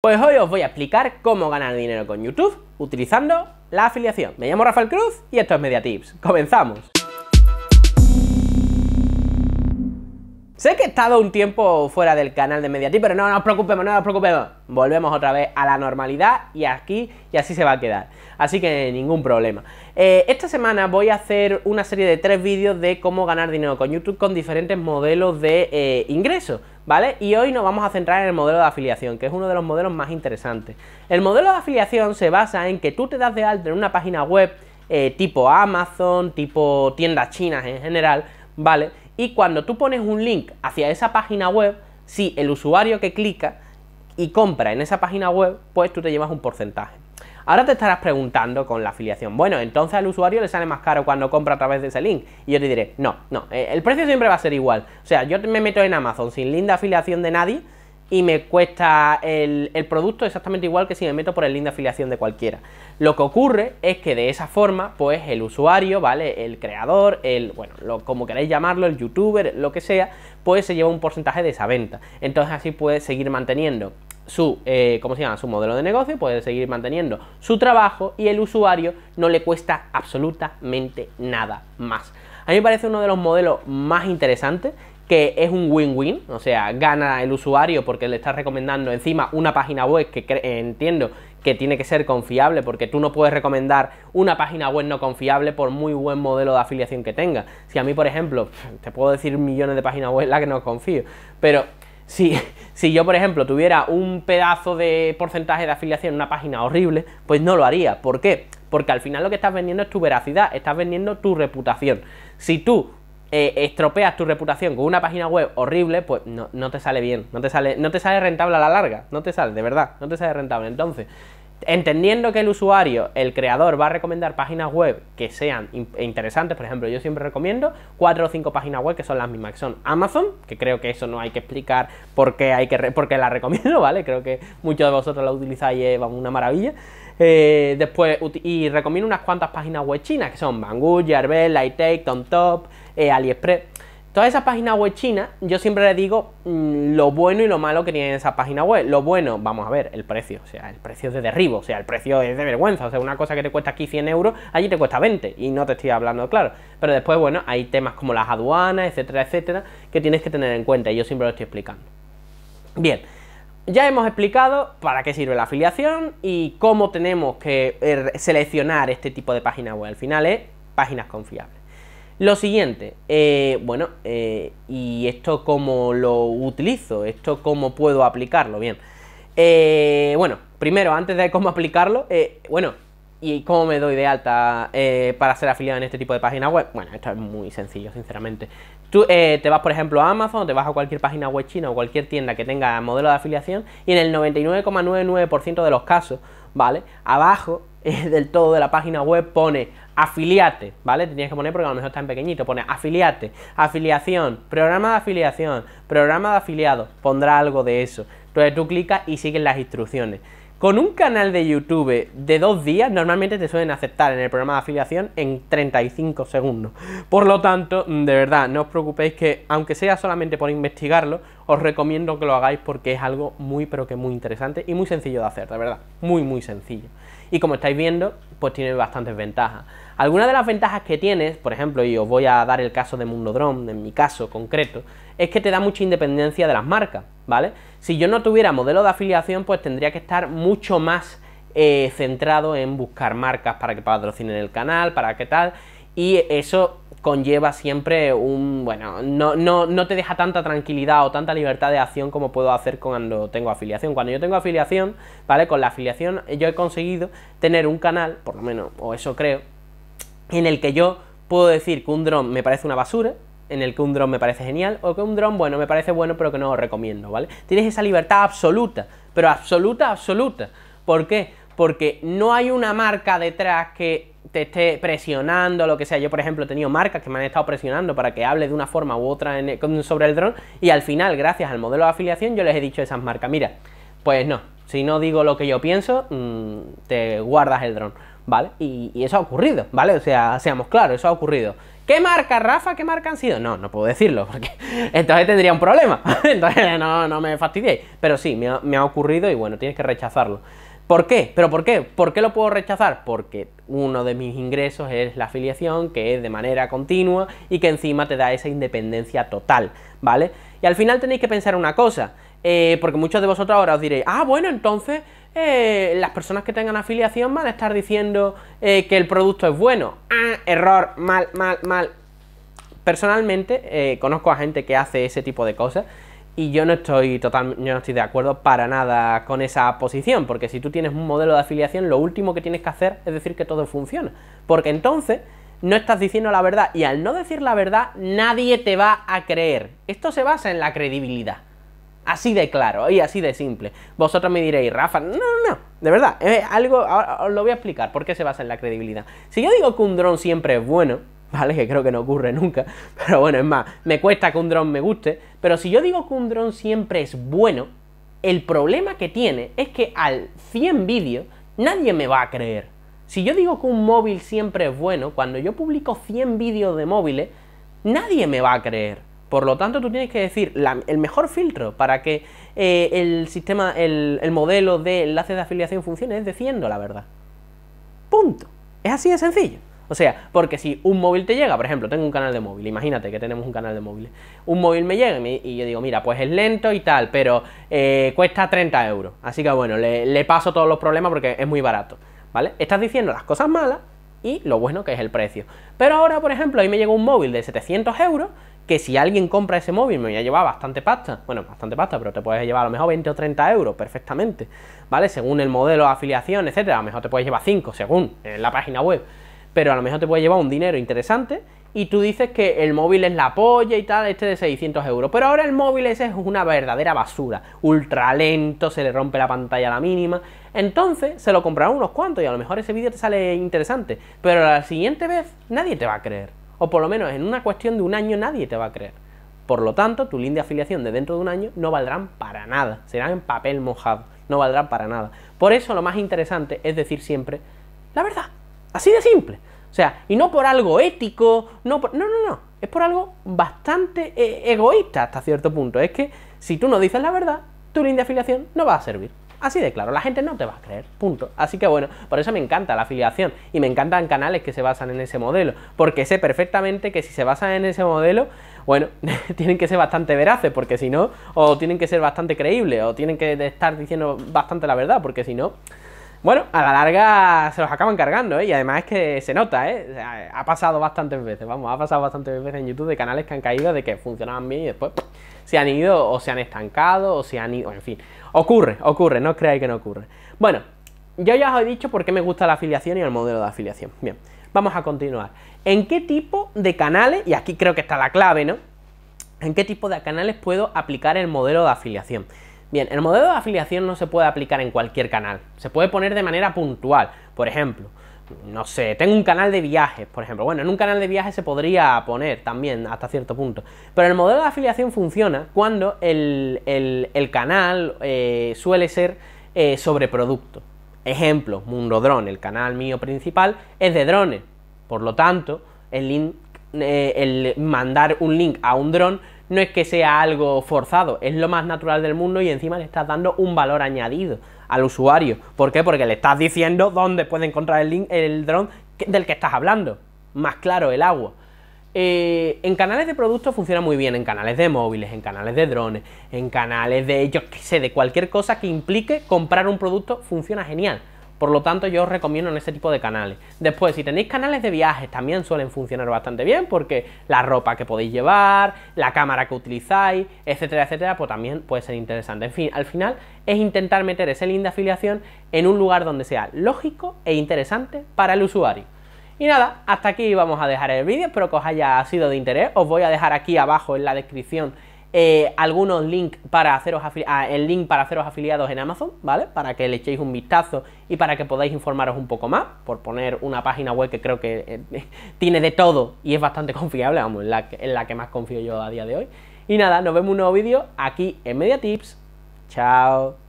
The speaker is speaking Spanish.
Pues hoy os voy a explicar cómo ganar dinero con YouTube utilizando la afiliación. Me llamo Rafael Cruz y esto es MediaTips, ¡Comenzamos! Sé que he estado un tiempo fuera del canal de Mediatip, pero no, nos preocupemos, no nos preocupemos. Volvemos otra vez a la normalidad y aquí, y así se va a quedar. Así que ningún problema. Eh, esta semana voy a hacer una serie de tres vídeos de cómo ganar dinero con YouTube con diferentes modelos de eh, ingresos, ¿vale? Y hoy nos vamos a centrar en el modelo de afiliación, que es uno de los modelos más interesantes. El modelo de afiliación se basa en que tú te das de alta en una página web eh, tipo Amazon, tipo tiendas chinas en general, ¿vale? Y cuando tú pones un link hacia esa página web, si el usuario que clica y compra en esa página web, pues tú te llevas un porcentaje. Ahora te estarás preguntando con la afiliación, bueno, entonces al usuario le sale más caro cuando compra a través de ese link. Y yo te diré, no, no, eh, el precio siempre va a ser igual. O sea, yo me meto en Amazon sin link de afiliación de nadie, y me cuesta el, producto exactamente igual que si me meto por el link de afiliación de cualquiera. Lo que ocurre es que de esa forma, pues el usuario, ¿vale? El creador, el, bueno, lo, como queráis llamarlo, el youtuber, lo que sea, pues se lleva un porcentaje de esa venta. Entonces así puede seguir manteniendo su, eh, ¿cómo se llama? Su modelo de negocio, puede seguir manteniendo su trabajo y el usuario no le cuesta absolutamente nada más. A mí me parece uno de los modelos más interesantes que es un win-win, o sea, gana el usuario porque le estás recomendando encima una página web que entiendo que tiene que ser confiable, porque tú no puedes recomendar una página web no confiable por muy buen modelo de afiliación que tenga. Si a mí, por ejemplo, te puedo decir millones de páginas web en las que no confío, pero si, si yo, por ejemplo, tuviera un pedazo de porcentaje de afiliación en una página horrible, pues no lo haría. ¿Por qué? Porque al final lo que estás vendiendo es tu veracidad, estás vendiendo tu reputación. Si tú eh, estropeas tu reputación con una página web horrible, pues no, te sale bien, no te sale, no te sale rentable a la larga, no te sale, de verdad, no te sale rentable. Entonces, entendiendo que el usuario, el creador, va a recomendar páginas web que sean e interesantes, por ejemplo, yo siempre recomiendo cuatro o cinco páginas web que son las mismas, que son Amazon, que creo que eso no hay que explicar por qué hay que porque la recomiendo, ¿vale? Creo que muchos de vosotros la utilizáis y es una maravilla. Eh, después, y recomiendo unas cuantas páginas web chinas, que son Banggood, Jarvel, Lightake, TomTop, eh, AliExpress. Todas esas páginas web chinas, yo siempre les digo mm, lo bueno y lo malo que tienen esa página web. Lo bueno, vamos a ver, el precio. O sea, el precio es de derribo. O sea, el precio es de vergüenza. O sea, una cosa que te cuesta aquí 100 euros, allí te cuesta 20. Y no te estoy hablando, claro. Pero después, bueno, hay temas como las aduanas, etcétera, etcétera, que tienes que tener en cuenta. Y yo siempre lo estoy explicando. Bien. Ya hemos explicado para qué sirve la afiliación y cómo tenemos que eh, seleccionar este tipo de página web. Al final es páginas confiables. Lo siguiente, eh, bueno, eh, ¿y esto cómo lo utilizo? ¿Esto cómo puedo aplicarlo? Bien, eh, bueno, primero, antes de cómo aplicarlo, bueno, ¿y cómo me doy de alta para ser afiliado en este tipo de página web? Bueno, esto es muy sencillo, sinceramente. Tú te vas, por ejemplo, a Amazon, te vas a cualquier página web china o cualquier tienda que tenga modelo de afiliación y en el 99,99% de los casos, ¿vale? Abajo eh, del todo de la página web pone afiliate, ¿vale? Tenías que poner porque a lo mejor está en pequeñito, pone afiliate, afiliación, programa de afiliación, programa de afiliados, pondrá algo de eso. Entonces tú clicas y sigues las instrucciones. Con un canal de YouTube de dos días, normalmente te suelen aceptar en el programa de afiliación en 35 segundos. Por lo tanto, mm, de verdad, no os preocupéis que, aunque sea solamente por investigarlo, os recomiendo que lo hagáis porque es algo muy, pero que muy interesante y muy sencillo de hacer, de verdad. Muy, muy sencillo y como estáis viendo, pues tiene bastantes ventajas. Algunas de las ventajas que tienes, por ejemplo, y os voy a dar el caso de Mundodrome, en mi caso concreto, es que te da mucha independencia de las marcas, ¿vale? Si yo no tuviera modelo de afiliación, pues tendría que estar mucho más eh, centrado en buscar marcas para que patrocinen el canal, para qué tal, y eso conlleva siempre un, bueno, no, te deja tanta tranquilidad o tanta libertad de acción como puedo hacer cuando tengo afiliación. Cuando yo tengo afiliación, ¿vale? Con la afiliación yo he conseguido tener un canal, por lo menos, o eso creo, en el que yo puedo decir que un dron me parece una basura, en el que un dron me parece genial, o que un dron, bueno, me parece bueno, pero que no lo recomiendo, ¿vale? Tienes esa libertad absoluta, pero absoluta, absoluta. ¿Por qué? Porque no hay una marca detrás que te esté presionando, lo que sea. Yo, por ejemplo, he tenido marcas que me han estado presionando para que hable de una forma u otra sobre el dron y al final, gracias al modelo de afiliación, yo les he dicho a esas marcas, mira, pues no, si no digo lo que yo pienso, mm, te guardas el dron, ¿vale? Y, eso ha ocurrido, ¿vale? O sea, seamos claros, eso ha ocurrido. ¿Qué marca, Rafa? ¿Qué marca han sido? No, no puedo decirlo, porque entonces tendría un problema. entonces no, no me fastidiéis. Pero sí, me me ha ocurrido y bueno, tienes que rechazarlo. ¿Por qué? ¿Pero por qué? ¿Por qué lo puedo rechazar? Porque uno de mis ingresos es la afiliación, que es de manera continua y que encima te da esa independencia total, ¿vale? Y al final tenéis que pensar una cosa, eh, porque muchos de vosotros ahora os diréis, ah, bueno, entonces eh, las personas que tengan afiliación van a estar diciendo eh, que el producto es bueno. Ah, error, mal, mal, mal. Personalmente, conozco a gente que hace ese tipo de cosas y yo no estoy total, yo no estoy de acuerdo para nada con esa posición, porque si tú tienes un modelo de afiliación, lo último que tienes que hacer es decir que todo funciona. Porque entonces no estás diciendo la verdad y al no decir la verdad nadie te va a creer. Esto se basa en la credibilidad. Así de claro y así de simple. Vosotros me diréis, Rafa, no, no, no, de verdad, es algo, os lo voy a explicar por qué se basa en la credibilidad. Si yo digo que un dron siempre es bueno, ¿vale? Que creo que no ocurre nunca, pero bueno, es más, me cuesta que un dron me guste, pero si yo digo que un dron siempre es bueno, el problema que tiene es que al 100 vídeos nadie me va a creer. Si yo digo que un móvil siempre es bueno, cuando yo publico 100 vídeos de móviles, nadie me va a creer. Por lo tanto, tú tienes que decir el mejor filtro para que eh, el sistema, el, el modelo de enlaces de afiliación funcione es diciendo la verdad. Punto. Es así de sencillo. O sea, porque si un móvil te llega, por ejemplo, tengo un canal de móvil, imagínate que tenemos un canal de móvil, un móvil me llega y yo digo, mira, pues es lento y tal, pero eh, cuesta 30 euros. Así que bueno, le, paso todos los problemas porque es muy barato. ¿Vale? Estás diciendo las cosas malas y lo bueno que es el precio. Pero ahora, por ejemplo, ahí me llega un móvil de 700 euros que si alguien compra ese móvil me voy a llevar bastante pasta. Bueno, bastante pasta, pero te puedes llevar a lo mejor 20 o 30 euros perfectamente, ¿vale? Según el modelo de afiliación, etcétera. A lo mejor te puedes llevar 5, según en la página web pero a lo mejor te puede llevar un dinero interesante y tú dices que el móvil es la polla y tal, este de 600 euros. Pero ahora el móvil ese es una verdadera basura, ultra lento, se le rompe la pantalla a la mínima. Entonces se lo comprarán unos cuantos y a lo mejor ese vídeo te sale interesante, pero la siguiente vez nadie te va a creer. O por lo menos en una cuestión de un año nadie te va a creer. Por lo tanto, tu link de afiliación de dentro de un año no valdrán para nada, serán en papel mojado, no valdrán para nada. Por eso lo más interesante es decir siempre la verdad. Así de simple. O sea, y no por algo ético, no, no, no, no. Es por algo bastante eh, egoísta hasta cierto punto. Es que si tú no dices la verdad, tu link de afiliación no va a servir. Así de claro, la gente no te va a creer, punto. Así que bueno, por eso me encanta la afiliación y me encantan canales que se basan en ese modelo, porque sé perfectamente que si se basan en ese modelo, bueno, tienen que ser bastante veraces, porque si no, o tienen que ser bastante creíbles, o tienen que estar diciendo bastante la verdad, porque si no, bueno, a la larga se los acaban cargando, ¿eh? Y además es que se nota, ¿eh? ha pasado bastantes veces, vamos, ha pasado bastantes veces en YouTube de canales que han caído de que funcionaban bien y después se han ido o se han estancado o se han ido, en fin. Ocurre, ocurre, no creáis que no ocurre. Bueno, yo ya os he dicho por qué me gusta la afiliación y el modelo de afiliación. Bien, vamos a continuar. ¿En qué tipo de canales, y aquí creo que está la clave, ¿no? ¿En qué tipo de canales puedo aplicar el modelo de afiliación? Bien, el modelo de afiliación no se puede aplicar en cualquier canal, se puede poner de manera puntual, por ejemplo, no sé, tengo un canal de viajes, por ejemplo. Bueno, en un canal de viajes se podría poner también hasta cierto punto. Pero el modelo de afiliación funciona cuando el, canal eh, suele ser eh, sobre producto. Ejemplo, Mundo Drone, el canal mío principal, es de drones. Por lo tanto, el, link, eh, el mandar un link a un drone no es que sea algo forzado, es lo más natural del mundo y encima le estás dando un valor añadido al usuario. ¿Por qué? Porque le estás diciendo dónde puede encontrar el, drone el dron del que estás hablando. Más claro, el agua. Eh, en canales de productos funciona muy bien, en canales de móviles, en canales de drones, en canales de, yo qué sé, de cualquier cosa que implique comprar un producto, funciona genial. Por lo tanto, yo os recomiendo en este tipo de canales. Después, si tenéis canales de viajes, también suelen funcionar bastante bien porque la ropa que podéis llevar, la cámara que utilizáis, etcétera, etcétera, pues también puede ser interesante. En fin, al final es intentar meter ese link de afiliación en un lugar donde sea lógico e interesante para el usuario. Y nada, hasta aquí vamos a dejar el vídeo, espero que os haya sido de interés. Os voy a dejar aquí abajo en la descripción eh, algunos links para haceros ah, el link para haceros afiliados en Amazon, ¿vale? Para que le echéis un vistazo y para que podáis informaros un poco más, por poner una página web que creo que eh, tiene de todo y es bastante confiable, vamos, en la, que, más confío yo a día de hoy. Y nada, nos vemos en un nuevo vídeo aquí en Media Tips. Chao.